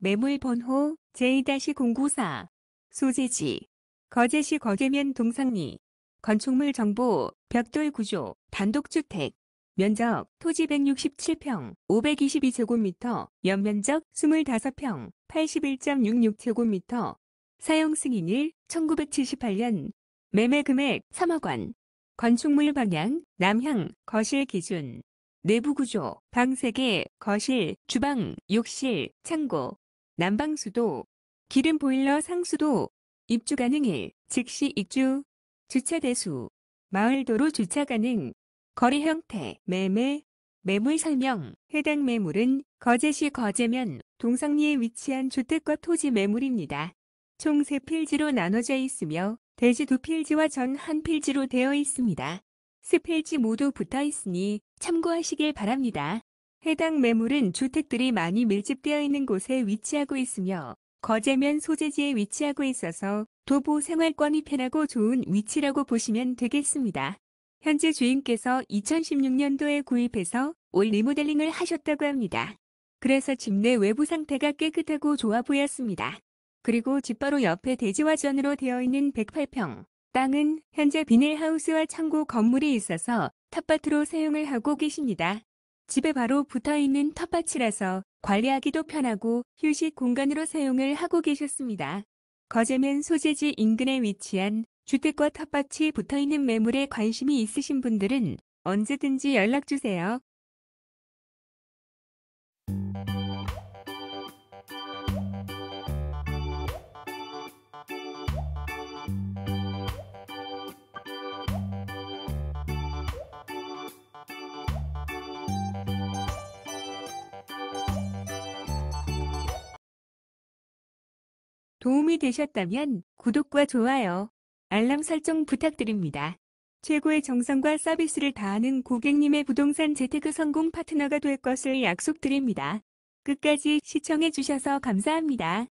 매물번호 J-094 소재지 거제시 거제면 동상리 건축물 정보 벽돌 구조 단독주택 면적 토지 167평 522제곱미터 연면적 25평 81.66제곱미터 사용 승인일 1978년 매매 금액 3억 원 건축물 방향 남향 거실 기준 내부 구조 방 3개 거실 주방 욕실 창고 난방수도, 기름 보일러 상수도, 입주 가능일, 즉시 입주, 주차 대수, 마을도로 주차 가능, 거리 형태, 매매, 매물 설명, 해당 매물은 거제시 거제면 동상리에 위치한 주택과 토지 매물입니다. 총 3필지로 나눠져 있으며 대지 2필지와 전 1필지로 되어 있습니다. 스필지 모두 붙어 있으니 참고하시길 바랍니다. 해당 매물은 주택들이 많이 밀집되어 있는 곳에 위치하고 있으며 거제면 소재지에 위치하고 있어서 도보 생활권이 편하고 좋은 위치라고 보시면 되겠습니다. 현재 주인께서 2016년도에 구입해서 올 리모델링을 하셨다고 합니다. 그래서 집 내 외부 상태가 깨끗하고 좋아 보였습니다. 그리고 집 바로 옆에 대지화전으로 되어 있는 108평 땅은 현재 비닐하우스와 창고 건물이 있어서 텃밭으로 사용을 하고 계십니다. 집에 바로 붙어 있는 텃밭이라서 관리하기도 편하고 휴식 공간으로 사용을 하고 계셨습니다. 거제면 소재지 인근에 위치한 주택과 텃밭이 붙어 있는 매물에 관심이 있으신 분들은 언제든지 연락주세요. 도움이 되셨다면 구독과 좋아요, 알람 설정 부탁드립니다. 최고의 정성과 서비스를 다하는 고객님의 부동산 재테크 성공 파트너가 될 것을 약속드립니다. 끝까지 시청해주셔서 감사합니다.